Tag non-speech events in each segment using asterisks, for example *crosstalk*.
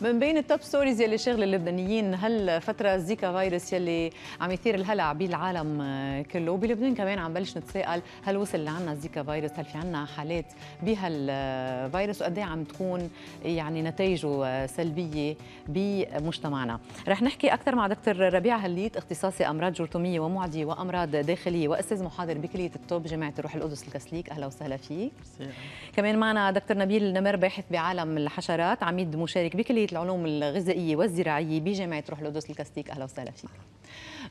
من بين التوب ستوريز يلي شغل اللبنانيين هالفتره الزيكا فيروس يلي عم يثير الهلع بالعالم كله وبلبنان كمان عم بلش نتساءل هل وصل لعنا الزيكا فيروس هل في عنا حالات بهالفيروس وقد إيه عم تكون يعني نتائجه سلبيه بمجتمعنا رح نحكي اكثر مع دكتور ربيع هليت اختصاصي امراض جرثوميه ومعدي وامراض داخليه واستاذ محاضر بكليه الطب جامعه روح القدس الكسليك اهلا وسهلا فيك كمان معنا دكتور نبيل نمر باحث بعالم الحشرات عميد مشارك بكليه العلوم الغذائيه والزراعيه بجامعه روح القدس الكاستيك اهلا وسهلا فيك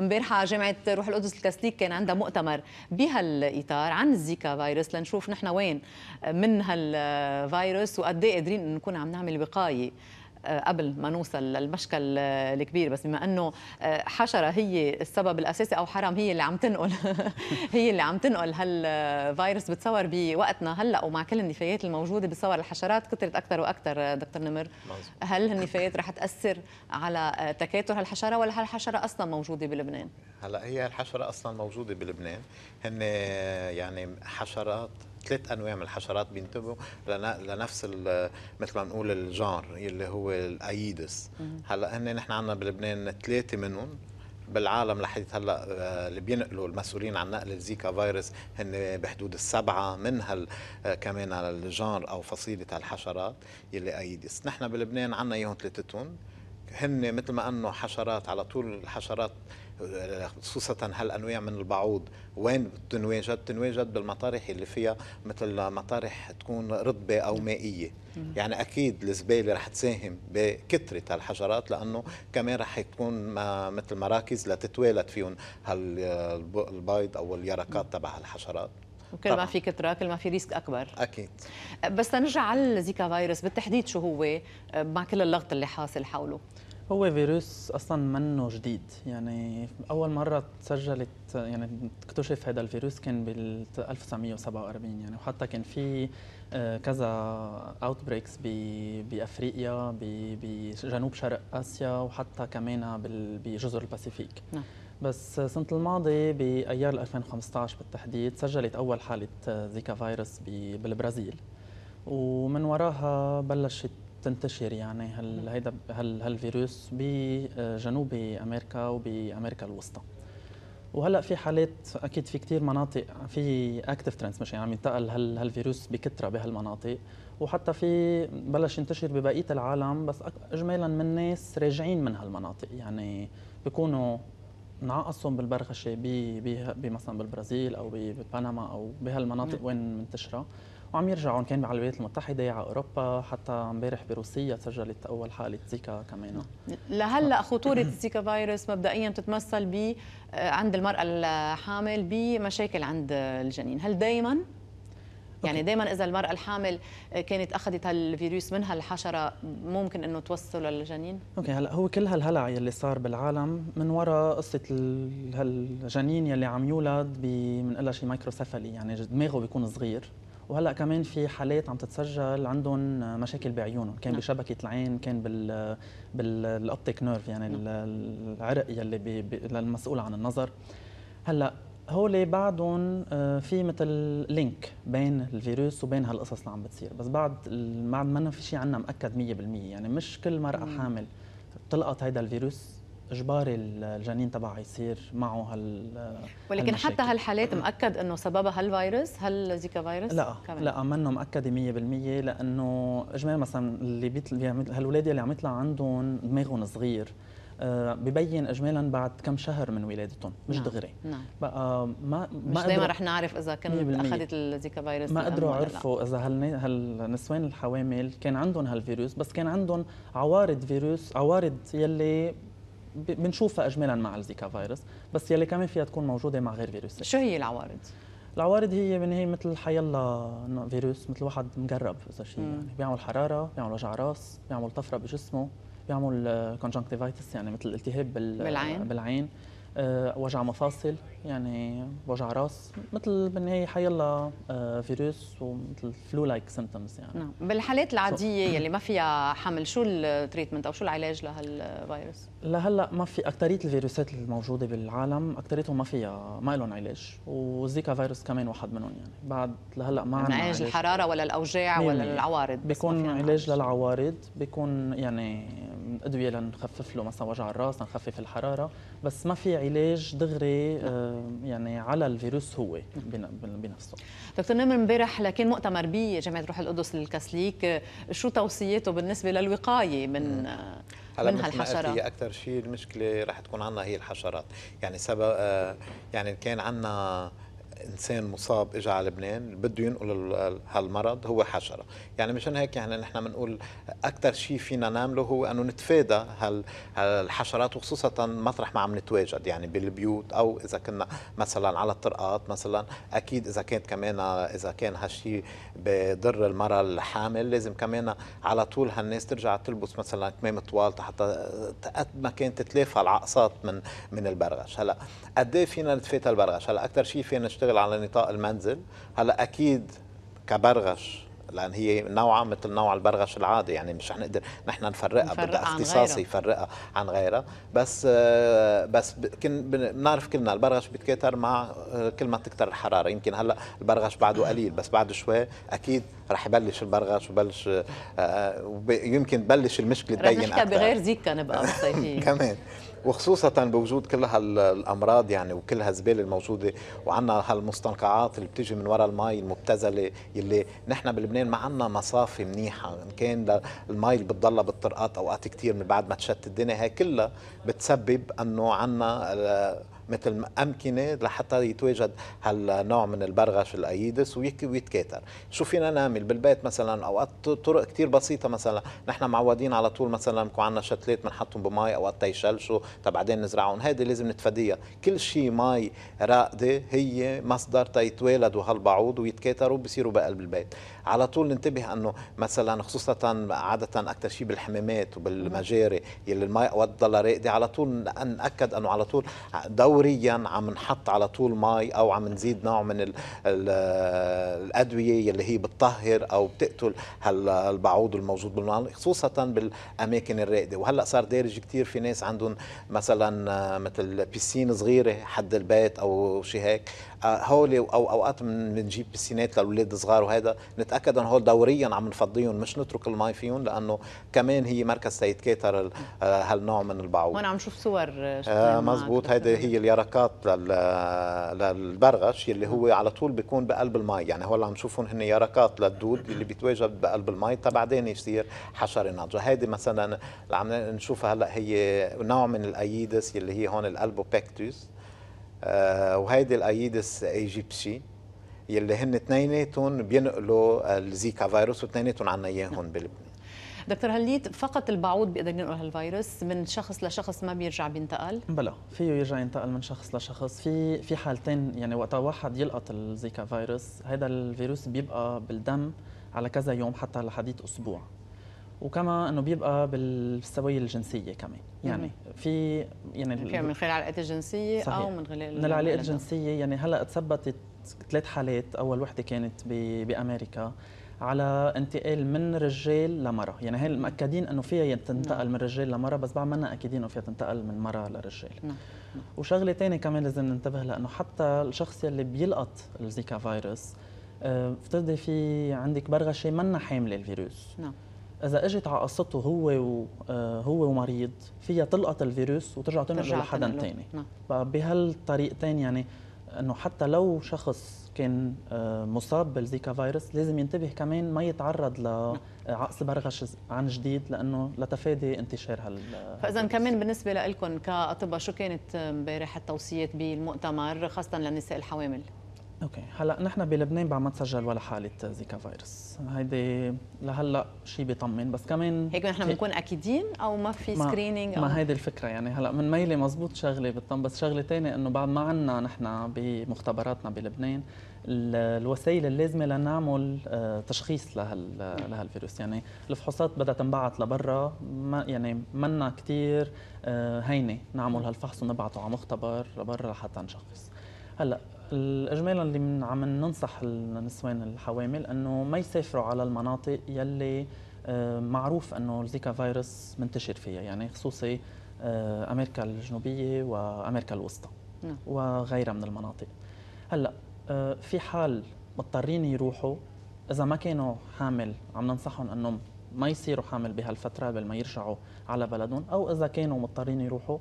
امبارحه جامعه روح القدس الكاستيك كان عندها مؤتمر بهالاطار عن الزيكا فيروس لنشوف نحن وين من هالفيروس وقد ايه قادرين نكون عم نعمل وقايه آه، قبل ما نوصل للمشكل آه، الكبير بس بما انه آه، حشره هي السبب الاساسي او حرام هي اللي عم تنقل *laughs* هي اللي عم تنقل هالفيروس بتصور بوقتنا هلا ومع كل النفايات الموجوده بتصور الحشرات كثرت اكثر واكثر دكتور نمر هل هالنفايات رح تاثر على تكاثر هالحشره ولا هالحشره اصلا موجوده بلبنان؟ هلا هي الحشره اصلا موجوده بلبنان هن يعني حشرات ثلاث انواع من الحشرات بينتبهوا لنفس مثل ما بنقول الجانر اللي هو الايدس هلا هن نحن عندنا بلبنان ثلاثه منهم بالعالم لحد هلا آه، اللي بينقلوا المسؤولين عن نقل الزيكا فيروس هن بحدود السبعه من هال آه، كمان الجانر او فصيله الحشرات يلي ايدس نحن بلبنان عندنا اياهم ثلاثتهم هن مثل ما انه حشرات على طول الحشرات آه، خصوصا هالانواع من البعوض وين بتنواجد؟ بتنواجد بالمطارح اللي فيها مثل مطارح تكون رطبه او نعم. مائيه يعني اكيد الزباله رح تساهم بكثره هالحشرات لانه كمان رح تكون مثل مراكز لتتوالد فيهم هالبيض آه، او اليرقات تبع هالحشرات وكل ما في كتره كل ما في ريسك اكبر اكيد أه، بس تنرجع على الزيكا فيروس بالتحديد شو هو أه، مع كل اللغط اللي حاصل حوله هو فيروس اصلا منه جديد يعني اول مره تسجلت يعني اكتشف هذا الفيروس كان بال 1947 يعني وحتى كان في أه، كذا اوت بريكس بافريقيا بجنوب شرق اسيا وحتى كمان بجزر الباسيفيك نعم بس سنة الماضي بأيار 2015 بالتحديد سجلت أول حالة زيكا فيروس بالبرازيل ومن وراها بلشت تنتشر يعني هال هيدا هال هالفيروس بجنوب امريكا وبامريكا الوسطى وهلا في حالات اكيد في كثير مناطق في اكتف ترانسميشن يعني عم ينتقل هال هالفيروس بكثره بهالمناطق وحتى في بلش ينتشر ببقيه العالم بس اجمالا من ناس راجعين من هالمناطق يعني بيكونوا نعقصهم بالبرغشه بمثلا بالبرازيل او ببنما او بهالمناطق وين منتشره وعم يرجعوا كان على الولايات المتحده على اوروبا حتى امبارح بروسيا سجلت اول حاله زيكا كمان لهلا خطوره الزيكا فيروس مبدئيا بتتمثل ب عند المراه الحامل بمشاكل عند الجنين هل دائما يعني دائما اذا المراه الحامل كانت اخذت هالفيروس منها الحشره ممكن انه توصله للجنين اوكي هلا هو كل هالهلع يلي صار بالعالم من وراء قصه هالجنين يلي عم يولد بنقلها شي مايكروسيفالي يعني دماغه بيكون صغير وهلا كمان في حالات عم تتسجل عندهم مشاكل بعيونهم كان نعم. بشبكه العين كان بال بالاوبتيك نيرف يعني نعم. العرق يلي بي... للمسؤول عن النظر هلا هو اللي بعدهم آه، في مثل لينك بين الفيروس وبين هالقصص اللي عم بتصير بس بعد بعد ما في شيء عندنا مأكد 100% يعني مش كل مرأة حامل بتلقط هيدا الفيروس اجباري الجنين تبعها يصير معه هال ولكن هالمشاكل. حتى هالحالات مأكد انه سببها هالفيروس هالزيكا فيروس لا كمان. لا منه مأكده 100% لانه اجمالا مثلا اللي بيطلع هالولاد اللي عم يطلع عندهم دماغهم صغير آه، ببين اجمالا بعد كم شهر من ولادتهم مش نعم. دغري نعم. بقى ما مش دائما رح نعرف اذا كان اخذت الزيكا فيروس ما قدروا عرفوا اذا هالنسوان الحوامل كان عندهم هالفيروس بس كان عندهم عوارض فيروس عوارض يلي بنشوفها اجمالا مع الزيكا فيروس بس يلي كمان فيها تكون موجوده مع غير فيروسات شو هي العوارض؟ العوارض هي من هي مثل حيلا فيروس مثل واحد مقرب اذا شيء يعني بيعمل حراره بيعمل وجع راس بيعمل طفره بجسمه بيعمل كونجكتيفايتس يعني مثل التهاب بالعين بالعين آه، وجع مفاصل يعني وجع راس مثل بالنهايه حيلا آه، فيروس ومثل فلو لايك سيمتومز يعني نعم بالحالات العاديه *laughs* يلي ما فيها حمل شو التريتمنت او شو العلاج لهالفيروس؟ لهلا ما في اكثريه الفيروسات الموجوده بالعالم اكثريتهم ما فيها ما لهم علاج والزيكا فيروس كمان واحد منهم يعني بعد لهلا ما عندنا علاج الحراره ولا الاوجاع ولا العوارض بيكون علاج للعوارض بيكون يعني ادويه لنخفف له مثلا وجع الراس نخفف الحراره بس ما في علاج دغري آه، يعني على الفيروس هو بنفسه دكتور نمر امبارح لكن مؤتمر بجامعه روح القدس للكاسليك آه، شو توصياته بالنسبه للوقايه من آه، هلا من هالحشرات هي اكثر شيء المشكله رح تكون عندنا هي الحشرات يعني سبب يعني كان عندنا انسان مصاب اجى على لبنان بده ينقل هالمرض هو حشره يعني مشان هيك يعني نحن بنقول اكثر شيء فينا نعمله هو انه نتفادى هالحشرات وخصوصا مطرح ما عم نتواجد يعني بالبيوت او اذا كنا مثلا على الطرقات مثلا اكيد اذا كانت كمان اذا كان هالشيء بضر المراه الحامل لازم كمان على طول هالناس ترجع تلبس مثلا كمام طوال حتى قد ما كانت تتلافى العقصات من من البرغش هلا قد إيه فينا نتفادى البرغش هلا اكثر شيء فينا نشتغل بتشتغل على نطاق المنزل هلا اكيد كبرغش لان هي نوعا مثل نوع البرغش العادي يعني مش حنقدر نحن نفرقها بدها اختصاصي يفرقها عن غيرها بس بس كن بنعرف كلنا البرغش بيتكاثر مع كل ما تكثر الحراره يمكن هلا البرغش بعده قليل بس بعد شوي اكيد رح يبلش البرغش وبلش آه، آه، يمكن تبلش المشكله تبين اكثر بغير زيكا نبقى *laughs* كمان وخصوصا بوجود كل هالامراض يعني وكل هالزباله الموجوده وعندنا هالمستنقعات اللي بتيجي من وراء المي المبتذله اللي نحن بلبنان ما عندنا مصافي منيحه ان كان المي اللي بتضلها بالطرقات اوقات كثير من بعد ما تشتت الدنيا هي كلها بتسبب انه عنا آه، مثل أمكنة لحتى يتواجد هالنوع من البرغش الأيدس ويتكاثر شو فينا نعمل بالبيت مثلا أوقات طرق كتير بسيطة مثلا نحن معودين على طول مثلا بكون عندنا شتلات بنحطهم بمي أوقات تيشلشوا بعدين نزرعهم هيدي لازم نتفاديها كل شيء مي راقدة هي مصدر تيتوالدوا هالبعوض ويتكاثروا بصيروا بقلب البيت على طول ننتبه أنه مثلا خصوصا عادة أكثر شيء بالحمامات وبالمجاري يلي المي أوقات ضلها راقدة على طول نأكد أنه على طول دور فوريا عم نحط على طول مي او عم نزيد نوع من الـ الـ الادويه اللي هي بتطهر او بتقتل هالبعوض الموجود بالماء خصوصا بالاماكن الرائده وهلا صار دارج كثير في ناس عندهم مثلا آه، مثل بيسين صغيره حد البيت او شيء هيك هول او اوقات بنجيب بسينات للاولاد الصغار وهذا نتاكد ان هول دوريا عم نفضيهم مش نترك المي فيهم لانه كمان هي مركز تيتكاثر هالنوع من البعوض وانا عم شوف صور آه, آه، مزبوط هيدي هي اليرقات للبرغش اللي هو على طول بيكون بقلب المي يعني هول عم نشوفهم هن يرقات للدود اللي بيتواجد بقلب المي تبعدين يصير حشره ناضجه هيدي مثلا اللي عم نشوفها هلا هي نوع من الايدس اللي هي هون الالبوبكتوس آه، وهيدي الايدس ايجيبسي يلي هن اثنيناتهم بينقلوا الزيكا فيروس واثنيناتهم عنا اياهم نعم. بلبنان دكتور هليت فقط البعوض بيقدر ينقل هالفيروس من شخص لشخص ما بيرجع بينتقل؟ بلا فيه يرجع ينتقل من شخص لشخص في في حالتين يعني وقتها واحد يلقط الزيكا فيروس هذا الفيروس بيبقى بالدم على كذا يوم حتى لحديت اسبوع وكما انه بيبقى بالسويه الجنسيه كمان يعني في يعني, يعني من خلال العلاقات الجنسيه صحيح. او من خلال من العلاقات الجنسيه يعني هلا تثبتت ثلاث حالات اول وحده كانت بامريكا على انتقال من رجال لمرأة يعني هي مأكدين أنه فيها تنتقل نعم. من رجال لمرأة بس بعد منا أكيدين أنه فيها تنتقل من مرأة لرجال نعم. نعم. وشغلة ثانيه كمان لازم ننتبه لأنه حتى الشخص يلي بيلقط الزيكا فيروس افترضي آه، في عندك برغشة منا حاملة الفيروس نعم اذا اجت على قصته هو و... آه، هو ومريض فيها تلقط الفيروس وترجع تنقل لحدا ثاني نعم. بهالطريقتين يعني انه حتى لو شخص كان آه، مصاب بالزيكا فيروس لازم ينتبه كمان ما يتعرض لعقص نعم. آه، برغش عن جديد لانه لتفادي انتشار هال فاذا كمان بالنسبه لكم كاطباء شو كانت امبارح التوصيات بالمؤتمر خاصه للنساء الحوامل؟ اوكي هلا نحن بلبنان بعد ما تسجل ولا حاله زيكا فيروس هيدي لهلا شيء بيطمن بس كمان هيك نحن بنكون اكيدين او ما في سكرينينج ما, ما هيدي الفكره يعني هلا من ميلي مزبوط شغله بتطمن بس شغله ثانيه انه بعد ما عندنا نحن بمختبراتنا بلبنان الوسائل اللازمه لنعمل آه، تشخيص لهال لهالفيروس يعني الفحوصات بدها تنبعث لبرا ما يعني منا كثير آه، هينه نعمل هالفحص ونبعته على مختبر لبرا لحتى نشخص هلا اجمالا اللي عم ننصح النسوان الحوامل انه ما يسافروا على المناطق يلي آه، معروف انه الزيكا فيروس منتشر فيها يعني خصوصي آه، امريكا الجنوبيه وامريكا الوسطى نعم. وغيرها من المناطق هلا آه، في حال مضطرين يروحوا اذا ما كانوا حامل عم ننصحهم انهم ما يصيروا حامل بهالفتره قبل ما يرجعوا على بلدهم او اذا كانوا مضطرين يروحوا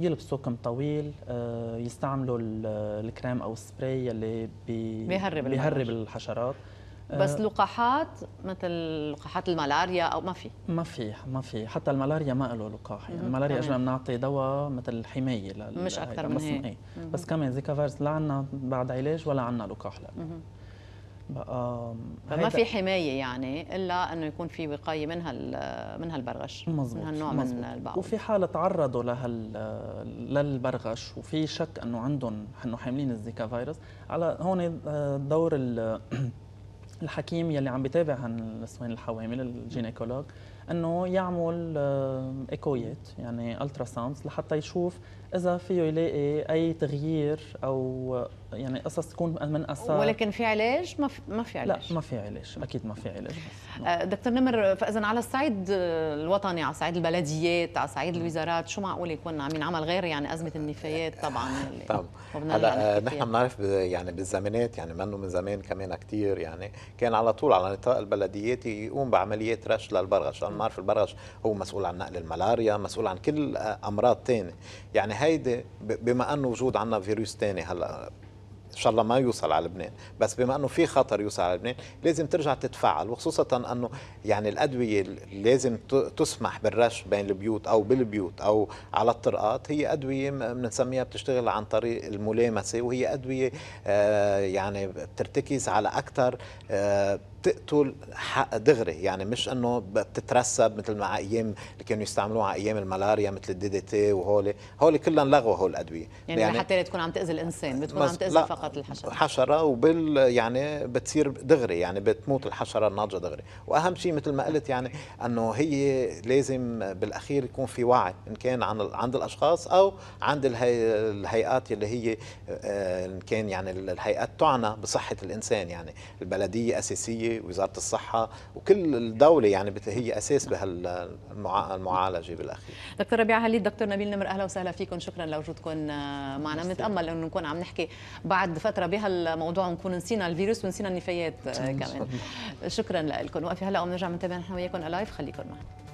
يلبسوا كم طويل أه، يستعملوا الكريم او السبراي يلي بي بيهرب, بيهرب الحشرات أه، بس لقاحات مثل لقاحات الملاريا او ما في ما في ما في حتى الملاريا ما له لقاح يعني الملاريا اجنا بنعطي دواء مثل حمايه مش اكثر من هيك بس كمان زيكا فيروس لا عندنا بعد علاج ولا عندنا لقاح له ما فما في حمايه يعني الا انه يكون في وقايه من هال من هالبرغش مزبوط. من هالنوع مزبوط. من البعوض وفي حاله تعرضوا لهال للبرغش وفي شك انه عندهم انه حاملين الزيكا فيروس على هون آه، دور *clears throat* الحكيم يلي عم بيتابع هالنسوان الحوامل الجينيكولوج انه يعمل ايكويات آه، يعني الترا ساوندز لحتى يشوف اذا فيه يلاقي اي تغيير او آه، يعني قصص تكون من اثار ولكن في علاج ما في, ما في علاج لا ما في علاج اكيد ما في علاج بس. نعم. آه، دكتور نمر فاذا على الصعيد الوطني على صعيد البلديات على صعيد الوزارات شو معقول يكون عم ينعمل غير يعني ازمه النفايات طبعا طبعا هلا نحن بنعرف يعني بالزمانات يعني منه من زمان كمان كثير يعني كان على طول على نطاق البلديات يقوم بعمليات رش للبرغش عمار البرغش هو مسؤول عن نقل الملاريا مسؤول عن كل آه، امراض تانية يعني هيدي بما انه وجود عندنا فيروس تاني هلا ان شاء الله ما يوصل على لبنان بس بما انه في خطر يوصل على لبنان لازم ترجع تتفاعل وخصوصا انه يعني الادويه اللي لازم تسمح بالرش بين البيوت او بالبيوت او على الطرقات هي ادويه بنسميها بتشتغل عن طريق الملامسه وهي ادويه آه، يعني بترتكز على اكثر آه، تقتل حق دغري يعني مش انه بتترسب مثل ما ايام اللي كانوا يستعملوها ايام الملاريا مثل الدي دي تي وهولي هولي كلها لغوا هول الادويه يعني, يعني حتى لا تكون عم تاذي الانسان بتكون عم تاذي فقط الحشره حشره وبال يعني بتصير دغري يعني بتموت الحشره الناضجه دغري واهم شيء مثل ما قلت يعني انه هي لازم بالاخير يكون في وعي ان كان عن عند الاشخاص او عند الهي الهيئات اللي هي آه، ان كان يعني الهيئات تعنى بصحه الانسان يعني البلديه اساسيه الصحيه وزاره الصحه وكل الدوله يعني هي اساس بهالمعالجه بالاخير دكتور ربيع هليل دكتور نبيل نمر اهلا وسهلا فيكم شكرا لوجودكم معنا بنتامل انه نكون عم نحكي بعد فتره بهالموضوع ونكون نسينا الفيروس ونسينا النفايات آه، *laughs* كمان شكرا لكم وقفي هلا وبنرجع نتابع نحن وياكم الايف خليكم معنا